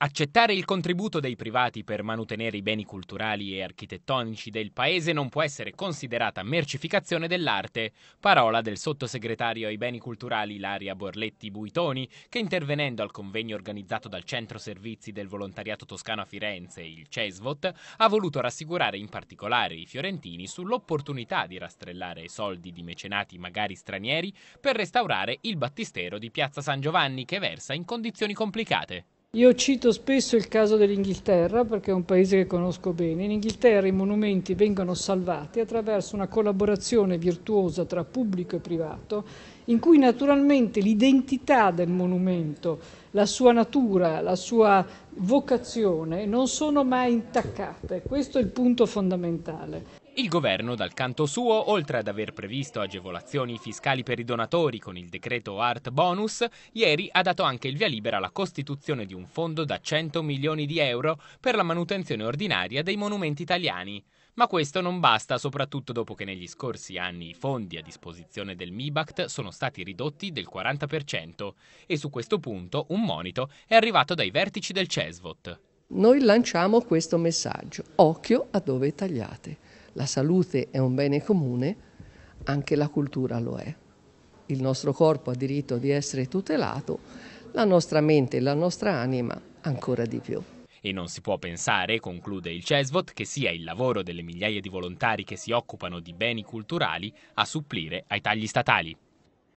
Accettare il contributo dei privati per mantenere i beni culturali e architettonici del paese non può essere considerata mercificazione dell'arte, parola del sottosegretario ai beni culturali Laria Borletti Buitoni, che intervenendo al convegno organizzato dal Centro Servizi del Volontariato Toscano a Firenze, il CESVOT, ha voluto rassicurare in particolare i fiorentini sull'opportunità di rastrellare soldi di mecenati magari stranieri per restaurare il battistero di Piazza San Giovanni che versa in condizioni complicate. Io cito spesso il caso dell'Inghilterra perché è un paese che conosco bene. In Inghilterra i monumenti vengono salvati attraverso una collaborazione virtuosa tra pubblico e privato in cui naturalmente l'identità del monumento, la sua natura, la sua vocazione non sono mai intaccate. Questo è il punto fondamentale. Il governo, dal canto suo, oltre ad aver previsto agevolazioni fiscali per i donatori con il decreto Art Bonus, ieri ha dato anche il via libera alla costituzione di un fondo da 100 milioni di euro per la manutenzione ordinaria dei monumenti italiani. Ma questo non basta, soprattutto dopo che negli scorsi anni i fondi a disposizione del MIBACT sono stati ridotti del 40% e su questo punto un monito è arrivato dai vertici del CESVOT. Noi lanciamo questo messaggio, occhio a dove tagliate la salute è un bene comune, anche la cultura lo è. Il nostro corpo ha diritto di essere tutelato, la nostra mente e la nostra anima ancora di più. E non si può pensare, conclude il CESVOT, che sia il lavoro delle migliaia di volontari che si occupano di beni culturali a supplire ai tagli statali.